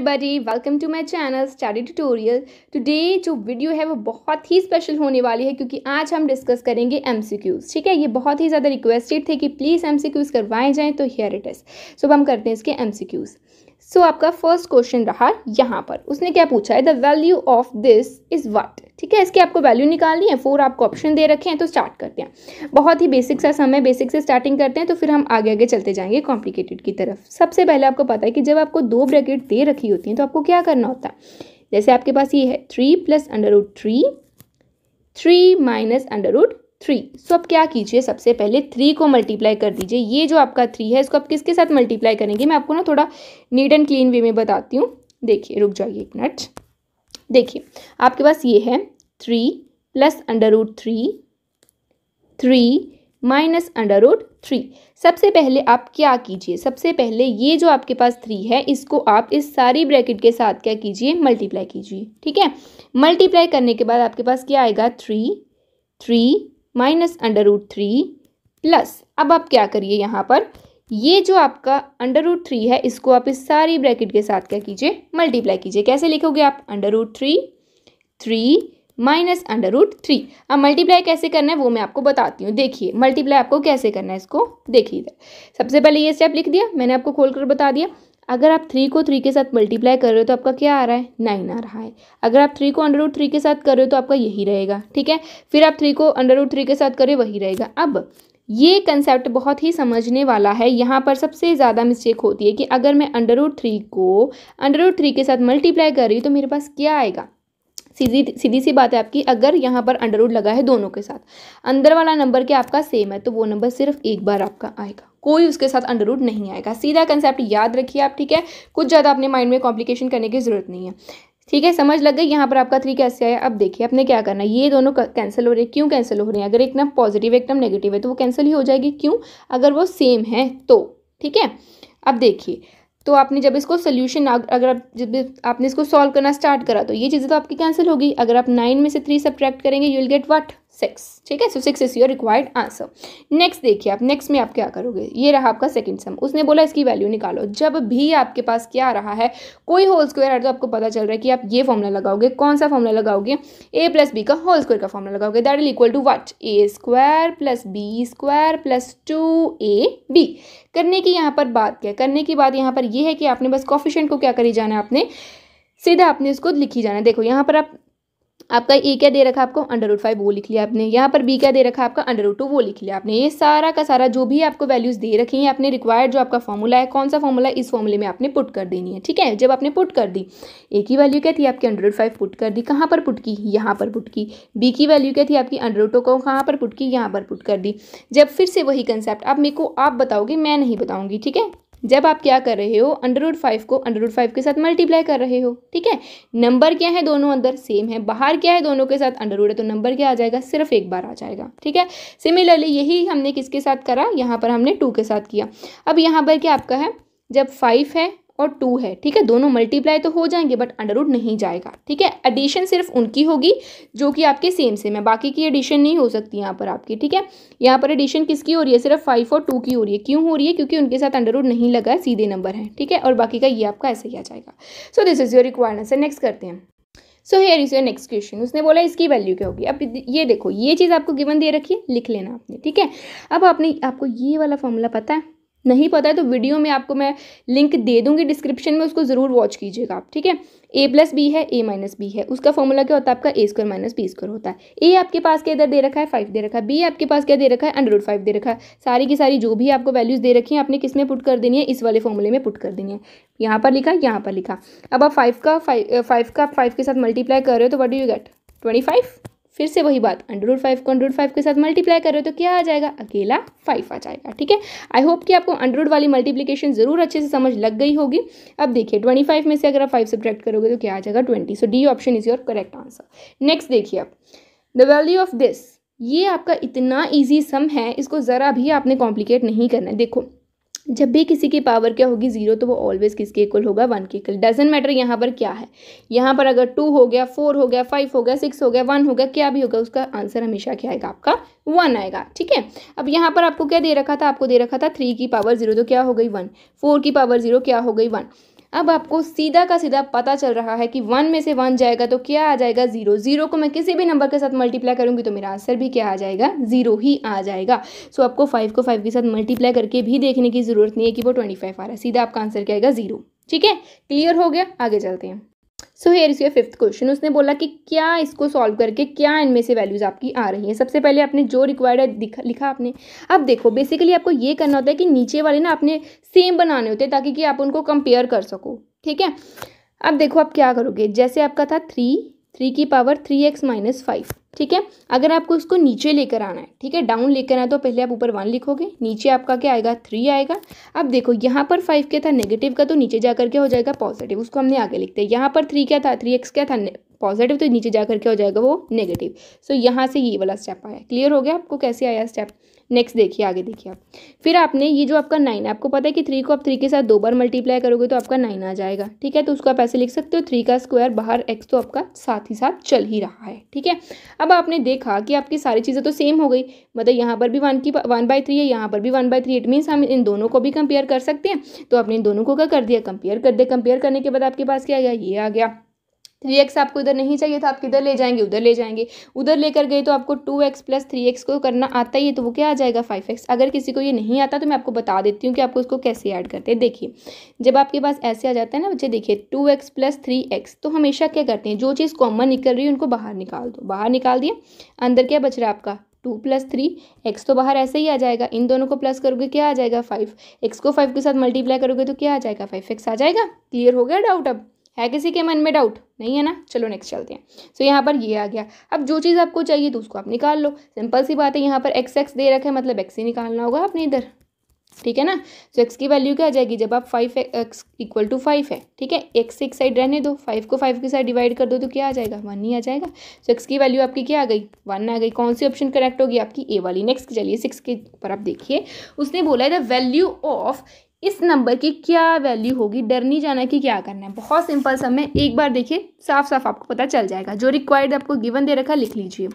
everybody welcome to my channel study tutorial today जो video है वो बहुत ही स्पेशल होने वाली है क्योंकि आज हम डिस्कस करेंगे एमसीक्यूज ठीक है ये बहुत ही ज़्यादा रिक्वेस्टेड थे कि प्लीज़ एमसीक्यूज करवाए जाएँ तो हेयर इट इज़ सो हम करते हैं इसके एमसीक्यूज सो so, आपका फर्स्ट क्वेश्चन रहा यहाँ पर उसने क्या पूछा है the value of this is what ठीक है इसके आपको वैल्यू निकालनी है फोर आपको ऑप्शन दे रखे हैं तो स्टार्ट करते हैं बहुत ही बेसिक सा समय बेसिक से स्टार्टिंग करते हैं तो फिर हम आगे आगे चलते जाएंगे कॉम्प्लिकेटेड की तरफ सबसे पहले आपको पता है कि जब आपको दो ब्रैकेट दे रखी होती हैं तो आपको क्या करना होता है जैसे आपके पास ये है three plus under root three three minus under root three so अब क्या कीजिए सबसे पहले थ्री को मल्टीप्लाई कर दीजिए ये जो आपका थ्री है इसको आप किसके साथ मल्टीप्लाई करेंगे मैं आपको ना थोड़ा नीट एंड क्लीन वे में बताती हूँ देखिए रुक जाइए एक मिनट देखिए आपके पास ये है three plus under root three three minus under root three सबसे पहले आप क्या कीजिए सबसे पहले ये जो आपके पास थ्री है इसको आप इस सारी ब्रैकेट के साथ क्या कीजिए मल्टीप्लाई कीजिए ठीक है मल्टीप्लाई करने के बाद आपके पास क्या आएगा three three minus under root three plus अब आप क्या करिए यहाँ पर ये जो आपका अंडर रूट थ्री है इसको आप इस सारी ब्रैकेट के साथ क्या कीजिए मल्टीप्लाई कीजिए कैसे लिखोगे आप under root three three minus under root three अब मल्टीप्लाई कैसे करना है वो मैं आपको बताती हूँ देखिए मल्टीप्लाई आपको कैसे करना है इसको देखिए सबसे पहले ये स्टेप लिख दिया मैंने आपको खोल कर बता दिया अगर आप थ्री को थ्री के साथ मल्टीप्लाई कर रहे हो तो आपका क्या आ रहा है नाइन आ रहा है अगर आप थ्री को अंडर रूट थ्री के साथ कर रहे हो तो आपका यही रहेगा ठीक है फिर आप थ्री को अंडर रूट थ्री के साथ करें वही रहेगा अब ये कंसेप्ट बहुत ही समझने वाला है यहाँ पर सबसे ज़्यादा मिस्टेक होती है कि अगर मैं अंडर रूट थ्री को अंडर रूट थ्री के साथ मल्टीप्लाई कर रही हूँ तो मेरे पास क्या आएगा सीधी सीधी सी बात है आपकी अगर यहाँ पर अंडर रूट लगा है दोनों के साथ अंदर वाला नंबर क्या आपका सेम है तो वो नंबर सिर्फ एक बार आपका आएगा कोई उसके साथ अंडर रूट नहीं आएगा सीधा कंसेप्ट याद रखिए आप ठीक है कुछ ज़्यादा अपने माइंड में कॉम्प्लिकेशन करने की ज़रूरत नहीं है ठीक है समझ लग गई यहाँ पर आपका थ्री कैसे आया अब देखिए आपने क्या करना है ये दोनों कैंसिल हो रहे हैं क्यों कैंसिल हो रहे हैं अगर एक ना पॉजिटिव एक ना नेगेटिव है तो वो कैंसिल ही हो जाएगी क्यों अगर वो सेम है तो ठीक है अब देखिए तो आपने जब इसको सोल्यूशन अगर आप जब आपने इसको सॉल्व करना स्टार्ट करा तो ये चीज़ें तो आपकी कैंसिल होगी अगर आप नाइन में से थ्री सब्ट्रैक्ट करेंगे you will get what six ठीक है so six is your required answer next देखिए आप नेक्स्ट में आप क्या करोगे ये रहा आपका सेकंड सम उसने बोला इसकी वैल्यू निकालो जब भी आपके पास क्या आ रहा है कोई होल स्क्वायर है तो आपको पता चल रहा है कि आप ये फॉर्मूला लगाओगे कौन सा फॉर्मूला लगाओगे ए प्लस बी का होल स्क्वायर का फॉर्मूला लगाओगे that is equal to what A square plus B square plus two A B करने की यहाँ पर बात क्या करने की बात यहाँ पर यह है कि आपने बस कॉफिशेंट को क्या करी जाना है आपने सीधा आपने इसको लिखी जाना है देखो यहाँ पर आप आपका ए e क्या दे रखा है आपको अंडर रूट फाइव वो लिख लिया आपने यहाँ पर बी क्या दे रखा है आपका अंडर रूट टू वो लिख लिया आपने ये सारा का सारा जो भी आपको वैल्यूज़ दे रखी हैं आपने रिक्वायर्ड जो आपका फॉर्मूला है कौन सा फॉर्मूला इस फॉर्मूले में आपने पुट कर देनी है ठीक है जब आपने पुट कर दी ए की वैल्यू क्या थी आपकी अंडर रूट फाइव पुट कर दी कहाँ पर पुट की यहाँ पर पुट की बी की वैल्यू क्या थी आपकी अंडर रूट को कहाँ पर पुट की यहाँ पर पुट कर दी जब फिर से वही कंसेप्ट आप मेरे को आप बताओगे मैं नहीं बताऊँगी ठीक है जब आप क्या कर रहे हो अंडर रूट फाइव को अंडर रूट फाइव के साथ मल्टीप्लाई कर रहे हो ठीक है नंबर क्या है दोनों अंदर सेम है बाहर क्या है दोनों के साथ अंडर रूट है तो नंबर क्या आ जाएगा सिर्फ एक बार आ जाएगा ठीक है सिमिलरली यही हमने किसके साथ करा यहाँ पर हमने टू के साथ किया अब यहाँ पर क्या आपका है जब फाइव है और टू है ठीक है दोनों मल्टीप्लाई तो हो जाएंगे बट अंडर रूट नहीं जाएगा ठीक है एडिशन सिर्फ उनकी होगी जो कि आपके सेम सेम है बाकी की एडिशन नहीं हो सकती यहाँ पर आपकी ठीक है यहाँ पर एडिशन किसकी हो रही है सिर्फ फाइव और टू की हो रही है क्यों हो रही है क्योंकि उनके साथ अंडर रूट नहीं लगा है सीधे नंबर है ठीक है और बाकी का ये आपका ऐसे ही आ जाएगा so this is your requirement sir next करते हैं so here is your next question उसने बोला इसकी वैल्यू क्या होगी अब ये देखो ये चीज़ आपको गिवन दे रखी है लिख लेना आपने ठीक है अब आपने आपको ये वाला फॉर्मूला पता है नहीं पता है तो वीडियो में आपको मैं लिंक दे दूंगी डिस्क्रिप्शन में उसको ज़रूर वॉच कीजिएगा आप ठीक है ए प्लस बी है ए माइनस बी है उसका फॉर्मूला क्या होता है आपका A square minus B square होता है ए आपके पास क्या इधर दे रखा है फाइव दे रखा है बी आपके पास क्या दे रखा है अंडर फाइव दे रखा है सारी की सारी जो भी आपको वैल्यूज़ दे रखी है आपने किस में पुट कर देनी है इस वाले फॉर्मूले में पुट कर देनी है यहाँ पर लिखा यहाँ पर लिखा अब आप फाइव का फाइव का फाइव के साथ मल्टीप्लाई कर रहे हो तो what do you get twenty five फिर से वही बात अंडर रूट फाइव को अंडर रूट फाइव के साथ मल्टीप्लाई कर रहे हो तो क्या आ जाएगा अकेला फाइव आ जाएगा ठीक है आई होप कि आपको अंडर रूट वाली मल्टीप्लीकेशन जरूर अच्छे से समझ लग गई होगी अब देखिए ट्वेंटी फाइव में से अगर आप फाइव सब्ट्रैक्ट करोगे तो क्या आ जाएगा twenty so D option is your correct answer next देखिए आप द वैल्यू ऑफ दिस ये आपका इतना ईजी सम है इसको ज़रा भी आपने कॉम्प्लिकेट नहीं करना है देखो जब भी किसी की पावर क्या होगी ज़ीरो तो वो ऑलवेज़ किसके इक्वल होगा वन के इक्वल डजेंट मैटर यहाँ पर क्या है यहाँ पर अगर टू हो गया फोर हो गया फाइव हो गया सिक्स हो गया वन हो गया क्या भी होगा उसका आंसर हमेशा क्या आएगा आपका वन आएगा ठीक है अब यहाँ पर आपको क्या दे रखा था आपको दे रखा था थ्री की पावर जीरो तो क्या हो गई वन फोर की पावर जीरो क्या हो गई वन अब आपको सीधा का सीधा पता चल रहा है कि वन में से वन जाएगा तो क्या आ जाएगा ज़ीरो ज़ीरो को मैं किसी भी नंबर के साथ मल्टीप्लाई करूँगी तो मेरा आंसर भी क्या आ जाएगा ज़ीरो ही आ जाएगा सो आपको फाइव को फाइव के साथ मल्टीप्लाई करके भी देखने की ज़रूरत नहीं है कि वो ट्वेंटी फाइव आ रहा है सीधा आपका आंसर क्या आएगा ज़ीरो ठीक है क्लियर हो गया आगे चलते हैं so here is your fifth question उसने बोला कि क्या इसको सॉल्व करके क्या इनमें से वैल्यूज़ आपकी आ रही हैं सबसे पहले आपने जो रिक्वायर्ड है लिखा आपने अब देखो बेसिकली आपको ये करना होता है कि नीचे वाले ना आपने सेम बनाने होते हैं ताकि कि आप उनको कंपेयर कर सको ठीक है अब देखो आप क्या करोगे जैसे आपका था थ्री थ्री की power three X minus five ठीक है अगर आपको इसको नीचे लेकर आना है ठीक है डाउन लेकर आना है तो पहले आप ऊपर वन लिखोगे नीचे आपका क्या आएगा थ्री आएगा अब देखो यहाँ पर फाइव क्या था नेगेटिव का तो नीचे जाकर क्या हो जाएगा पॉजिटिव उसको हमने आगे लिखते हैं यहाँ पर थ्री क्या था थ्री एक्स क्या था पॉजिटिव तो नीचे जाकर क्या हो जाएगा वो नेगेटिव सो so, यहाँ से ये वाला स्टेप आया क्लियर हो गया आपको कैसे आया स्टेप नेक्स्ट देखिए आगे देखिए आप फिर आपने ये जो आपका नाइन है आपको पता है कि थ्री को आप थ्री के साथ दो बार मल्टीप्लाई करोगे तो आपका नाइन आ जाएगा ठीक है तो उसको आप ऐसे लिख सकते हो थ्री का स्क्वायर बाहर एक्स तो आपका साथ ही साथ चल ही रहा है ठीक है अब आपने देखा कि आपकी सारी चीज़ें तो सेम हो गई मतलब यहाँ पर भी वन की वन बाई थ्री है यहाँ पर भी one by three it means हम इन दोनों को भी कंपेयर कर सकते हैं तो आपने इन दोनों को क्या कर दिया कंपेयर कर दिया कंपेयर करने के बाद आपके पास क्या आ गया ये आ गया थ्री एक्स आपको इधर नहीं चाहिए था आप किधर ले जाएंगे उधर ले जाएंगे उधर लेकर गए तो आपको two X plus three X को करना आता ही है तो वो क्या आ जाएगा फाइव एक्स अगर किसी को ये नहीं आता तो मैं आपको बता देती हूँ कि आपको इसको कैसे ऐड करते हैं देखिए जब आपके पास ऐसे आ जाता है ना बच्चे देखिए two X plus three X तो हमेशा क्या करते हैं जो चीज़ कॉमन निकल रही है उनको बाहर निकाल दो बाहर निकाल दिए अंदर क्या बच रहा है आपका टू प्लस थ्री एक्स तो बाहर ऐसे ही आ जाएगा इन दोनों को प्लस करोगे क्या आ जाएगा फाइव एक्स को फाइव के साथ मल्टीप्लाई करोगे तो क्या आ जाएगा फाइव एक्स आ जाएगा क्लियर हो गया डाउट अब है किसी के मन में डाउट नहीं है ना चलो नेक्स्ट चलते हैं सो so, यहाँ पर ये आ गया अब जो चीज़ आपको चाहिए तो उसको आप निकाल लो सिंपल सी बात है यहाँ पर एक्स एक्स दे रखे हैं मतलब एक्स ही निकालना होगा आपने इधर ठीक है ना सो so, एक्स की वैल्यू क्या आ जाएगी जब आप five X equal to five है ठीक है एक्स एक साइड रहने दो फाइव को फाइव के साथ डिवाइड कर दो तो क्या आ जाएगा वन ही आ जाएगा सो so, एक्स की वैल्यू आपकी क्या आ गई वन आ गई कौन सी ऑप्शन करेक्ट होगी आपकी ए वाली नेक्स्ट चलिए सिक्स के ऊपर आप देखिए उसने बोला है द वैल्यू ऑफ इस नंबर की क्या वैल्यू होगी डर नहीं जाना कि क्या करना है बहुत सिंपल समय एक बार देखिए साफ साफ आपको पता चल जाएगा जो रिक्वायर्ड आपको गिवन दे रखा लिख लीजिए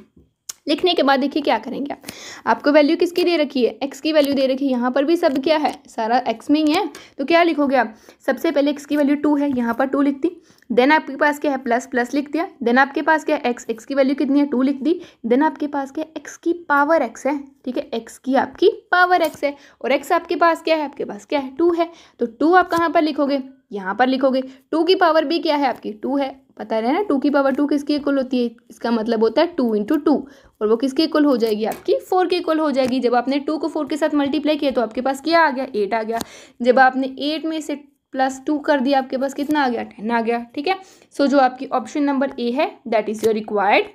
लिखने के बाद देखिए क्या करेंगे आप आपको वैल्यू किसकी दे रखी है एक्स की वैल्यू दे रखी है यहाँ पर भी सब क्या है सारा एक्स में ही है तो क्या लिखोगे आप सबसे पहले एक्स की वैल्यू टू है यहाँ पर टू लिख दी देन आपके पास क्या है प्लस प्लस लिख दिया देन आपके पास क्या है एक्स एक्स की वैल्यू कितनी है टू लिख दी देन आपके पास क्या है एक्स की पावर एक्स है ठीक है एक्स की आपकी पावर एक्स है और एक्स आपके पास क्या है आपके पास क्या है टू है तो टू आप कहाँ पर लिखोगे यहाँ पर लिखोगे टू की पावर भी क्या है आपकी टू है पता रहे ना टू की पावर टू किसके इक्वल होती है इसका मतलब होता है टू इंटू टू और वो किसके इक्वल हो जाएगी आपकी फोर के इक्वल हो जाएगी जब आपने टू को फोर के साथ मल्टीप्लाई किया तो आपके पास क्या आ गया एट आ गया जब आपने एट में से प्लस टू कर दिया आपके पास कितना आ गया टेन आ गया ठीक है सो so, जो आपकी ऑप्शन नंबर ए है that is your required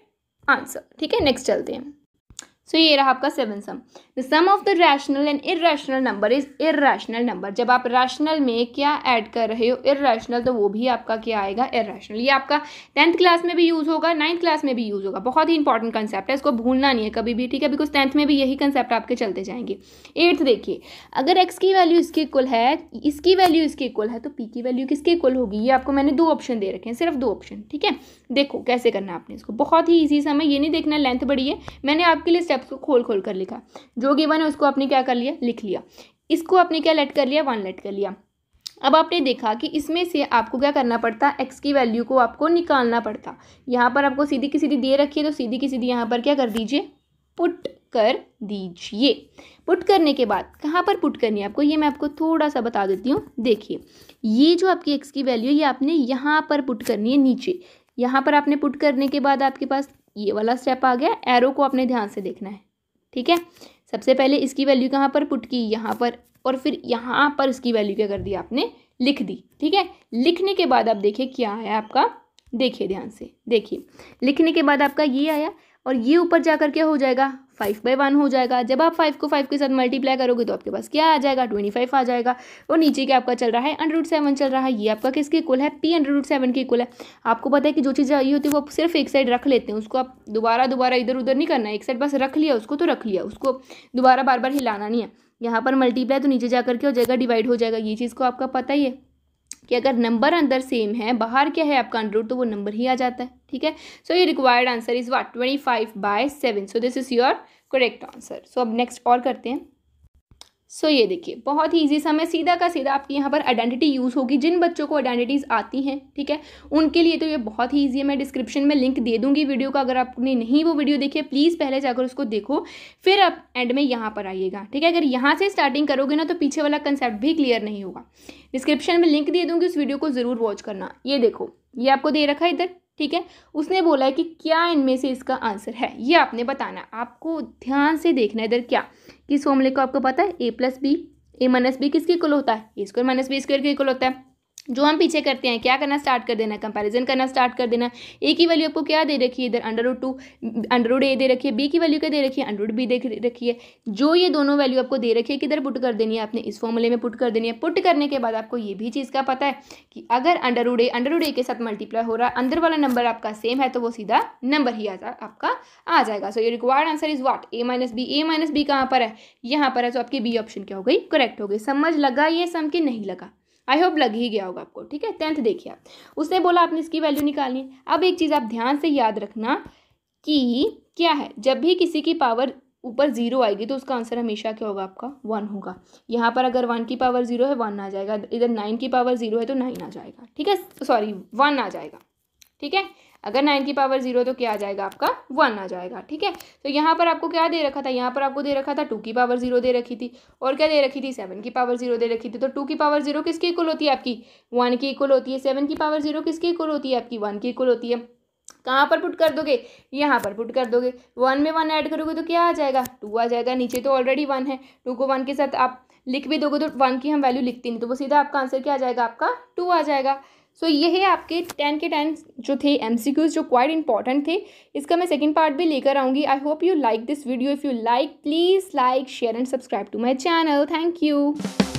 answer ठीक है नेक्स्ट चलते हैं सो so, ये रहा आपका seven sum the sum of the rational and irrational number is irrational number जब आप रैशनल में क्या ऐड कर रहे हो इरेशनल तो वो भी आपका क्या आएगा इरेशनल ये आपका टेंथ क्लास में भी यूज़ होगा नाइन्थ क्लास में भी यूज़ होगा बहुत ही इंपॉर्टेंट कंसेप्ट है इसको भूलना नहीं है कभी भी ठीक है बिकॉज टेंथ में भी यही कंसेप्ट आपके चलते जाएंगे एट्थ देखिए अगर एक्स की वैल्यू इसके इक्वल है इसकी वैल्यू इसके इक्वल है तो पी की वैल्यू किसके इक्वल होगी ये आपको मैंने दो ऑप्शन दे रखे हैं सिर्फ दो ऑप्शन ठीक है देखो कैसे करना आपने इसको बहुत ही ईजी समय ये नहीं देखना लेंथ बड़ी है मैंने आपके लिए स्टेप कैप्स को खोल खोल कर लिखा जो गिवन है उसको आपने क्या कर लिया लिख लिया इसको आपने क्या लेट कर लिया वन लेट कर लिया अब आपने देखा कि इसमें से आपको क्या करना पड़ता एक्स की वैल्यू को आपको निकालना पड़ता यहाँ पर आपको सीधी की सीधी दे रखी है तो सीधी की सीधी यहाँ पर क्या कर दीजिए पुट कर दीजिए पुट करने के बाद कहाँ पर पुट करनी है आपको ये मैं आपको थोड़ा सा बता देती हूँ देखिए ये जो आपकी एक्स की वैल्यू है ये आपने यहाँ पर पुट करनी है नीचे यहाँ पर आपने पुट करने के बाद आपके पास ये वाला स्टेप आ गया एरो को आपने ध्यान से देखना है ठीक है सबसे पहले इसकी वैल्यू कहाँ पर पुट की यहाँ पर और फिर यहाँ पर इसकी वैल्यू क्या कर दी आपने लिख दी ठीक है लिखने के बाद आप देखिए क्या आया आपका देखिए ध्यान से देखिए लिखने के बाद आपका ये आया और ये ऊपर जा क्या हो जाएगा फाइव बाई वन हो जाएगा जब आप फाइव को फाइव के साथ मल्टीप्लाई करोगे तो आपके पास क्या आ जाएगा ट्वेंटी फाइव आ जाएगा और नीचे क्या आपका चल रहा है अंडर रूट सेवन चल रहा है ये आपका किसके इक्वल है पी अंडर रूट सेवन के इक्वल है आपको पता है कि जो चीज़ें आई होती है वो सिर्फ एक साइड रख लेते हैं उसको आप दोबारा दोबारा इधर उधर नहीं करना है एक साइड बस रख लिया उसको तो रख लिया उसको दोबारा बार बार हिलाना नहीं है यहाँ पर मल्टीप्लाई तो नीचे जा करके हो जाएगा डिवाइड हो जाएगा ये चीज़ को आपका पता ही है कि अगर नंबर अंदर सेम है बाहर क्या है आपका अंडर रूट तो वो नंबर ही आ जाता है ठीक है सो ये required answer is what twenty five by seven so this is your correct answer so अब नेक्स्ट और करते हैं सो so, ये देखिए बहुत ही ईजी समय सीधा का सीधा आपकी यहाँ पर आइडेंटिटी यूज़ होगी जिन बच्चों को आइडेंटिटीज़ आती हैं ठीक है उनके लिए तो ये बहुत ही ईजी है मैं डिस्क्रिप्शन में लिंक दे दूंगी वीडियो का अगर आपने नहीं वो वीडियो देखी है प्लीज़ पहले जाकर उसको देखो फिर आप एंड में यहाँ पर आइएगा ठीक है अगर यहाँ से स्टार्टिंग करोगे ना तो पीछे वाला कंसेप्ट भी क्लियर नहीं होगा डिस्क्रिप्शन में लिंक दे दूँगी उस वीडियो को ज़रूर वॉच करना ये देखो ये आपको दे रखा है इधर ठीक है उसने बोला है कि क्या इनमें से इसका आंसर है ये आपने बताना आपको ध्यान से देखना है इधर क्या किस फॉर्मूले को आपको पता है A plus B A minus B किसके इक्वल होता है A square minus B square के इक्वल होता है जो हम पीछे करते हैं क्या करना स्टार्ट कर देना कंपैरिजन करना स्टार्ट कर देना ए की वैल्यू आपको क्या दे रखी है इधर under root two under root A दे रखी है बी की वैल्यू क्या दे रखी है अंडर रूट बी दे रखी है जो ये दोनों वैल्यू आपको दे रखी है किधर पुट कर देनी है आपने इस फॉर्मूले में पुट कर देनी है पुट करने के बाद आपको ये भी चीज़ का पता है कि अगर under root A under root A के साथ मल्टीप्लाई हो रहा है अंदर वाला नंबर आपका सेम है तो वो सीधा नंबर ही आ आपका आ जाएगा सो ये required answer is what A minus B A minus B कहाँ पर है यहाँ पर है तो आपकी बी ऑप्शन क्या हो गई करेक्ट हो गई समझ लगा ये सम के नहीं लगा आई होप लग ही गया होगा आपको ठीक है टेंथ देखिए आप उसने बोला आपने इसकी वैल्यू निकालनी है अब एक चीज़ आप ध्यान से याद रखना कि क्या है जब भी किसी की पावर ऊपर जीरो आएगी तो उसका आंसर हमेशा क्या होगा आपका वन होगा यहाँ पर अगर वन की पावर जीरो है वन आ जाएगा इधर नाइन की पावर जीरो है तो नाइन आ जाएगा ठीक है सॉरी वन आ जाएगा ठीक है अगर नाइन की पावर जीरो तो क्या आ जाएगा आपका वन आ जाएगा ठीक है तो यहाँ पर आपको क्या दे रखा था यहाँ पर आपको दे रखा था टू की पावर जीरो दे रखी थी और क्या दे रखी थी सेवन की पावर जीरो दे रखी थी तो टू की पावर जीरो किसकी इक्वल होती है आपकी वन की इक्वल होती है सेवन की पावर जीरो किसकी इक्वल होती है आपकी वन की इक्वल होती है कहाँ पर पुट कर दोगे यहाँ पर पुट कर दोगे वन में वन ऐड करोगे तो क्या आ जाएगा टू आ जाएगा नीचे तो ऑलरेडी वन है टू को वन के साथ आप लिख भी दोगे तो वन की हम वैल्यू लिखते नहीं तो वो सीधा आपका आंसर क्या आ जाएगा आपका टू आ जाएगा सो so, ये है आपके टेन के टेन जो थे एम जो क्वाइट इंपॉर्टेंट थे इसका मैं सेकेंड पार्ट भी लेकर आऊँगी I hope you like this video if you like please like share and subscribe to my channel thank you